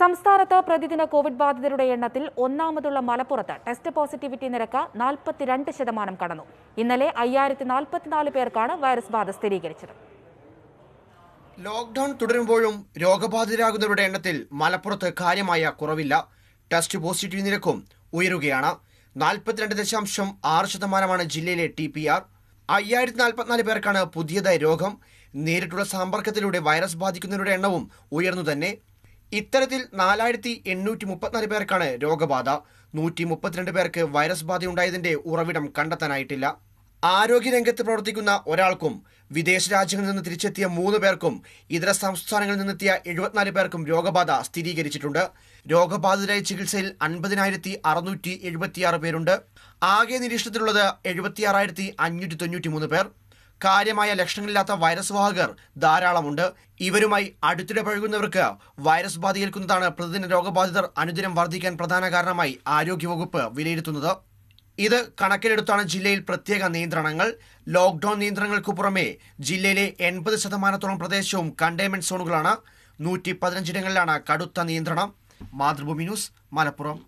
സംസ്ഥാനത്ത് പ്രതിദിന കോവിഡ് ബാധിതരുടെ എണ്ണത്തിൽ ഒന്നാമതുള്ള മലപ്പുറത്ത് ടെസ്റ്റ് പോസിറ്റിവിറ്റി നിരക്ക് നാൽപ്പത്തിരണ്ട് ശതമാനം കടന്നു ഇന്നലെ അയ്യായിരത്തി നാൽപ്പത്തിനാല് പേർക്കാണ് വൈറസ് ബാധ സ്ഥിരീകരിച്ചത് ലോക്ഡൌൺ തുടരുമ്പോഴും രോഗബാധിതരാകുന്നവരുടെ എണ്ണത്തിൽ മലപ്പുറത്ത് കാര്യമായ കുറവില്ല ടെസ്റ്റ് പോസിറ്റീവ് നിരക്കും ഉയരുകയാണ് നാൽപ്പത്തിരണ്ട് ദശാംശം ആറ് ശതമാനമാണ് ജില്ലയിലെ ടി പി ആർ അയ്യായിരത്തി നാൽപ്പത്തിനാല് പേർക്കാണ് പുതിയതായി രോഗം നേരിട്ടുള്ള സമ്പർക്കത്തിലൂടെ വൈറസ് ബാധിക്കുന്നവരുടെ എണ്ണവും ഉയർന്നു തന്നെ ഇത്തരത്തിൽ നാലായിരത്തി എണ്ണൂറ്റി മുപ്പത്തിനാല് പേർക്കാണ് രോഗബാധ നൂറ്റി മുപ്പത്തിരണ്ട് പേർക്ക് വൈറസ് ബാധയുണ്ടായതിന്റെ ഉറവിടം കണ്ടെത്താനായിട്ടില്ല ആരോഗ്യരംഗത്ത് പ്രവർത്തിക്കുന്ന ഒരാൾക്കും വിദേശ രാജ്യങ്ങളിൽ നിന്ന് തിരിച്ചെത്തിയ മൂന്ന് പേർക്കും ഇതര സംസ്ഥാനങ്ങളിൽ നിന്നെത്തിയ എഴുപത്തിനാല് പേർക്കും രോഗബാധ സ്ഥിരീകരിച്ചിട്ടുണ്ട് രോഗബാധിതരായ ചികിത്സയിൽ അൻപതിനായിരത്തി അറുന്നൂറ്റി എഴുപത്തിയാറ് പേരുണ്ട് ആകെ നിരീക്ഷണത്തിലുള്ളത് എഴുപത്തിയാറായിരത്തി അഞ്ഞൂറ്റി തൊണ്ണൂറ്റി മൂന്ന് പേർ കാര്യമായ ലക്ഷണങ്ങളില്ലാത്ത വൈറസ് വാഹകർ ധാരാളമുണ്ട് ഇവരുമായി അടുത്തിടപഴകുന്നവർക്ക് വൈറസ് ബാധയേൽക്കുന്നതാണ് പ്രതിദിന രോഗബാധിതർ അനുദിനം വർദ്ധിക്കാൻ പ്രധാന കാരണമായി ആരോഗ്യവകുപ്പ് വിലയിരുത്തുന്നത് ഇത് കണക്കിലെടുത്താണ് ജില്ലയിൽ പ്രത്യേക നിയന്ത്രണങ്ങൾ ലോക്ക്ഡൌൺ നിയന്ത്രണങ്ങൾക്ക് പുറമെ ജില്ലയിലെ എൺപത് ശതമാനത്തോളം പ്രദേശവും കണ്ടെയ്ൻമെന്റ് സോണുകളാണ് നൂറ്റി പതിനഞ്ചിടങ്ങളിലാണ് കടുത്ത നിയന്ത്രണം മാതൃഭൂമി ന്യൂസ് മലപ്പുറം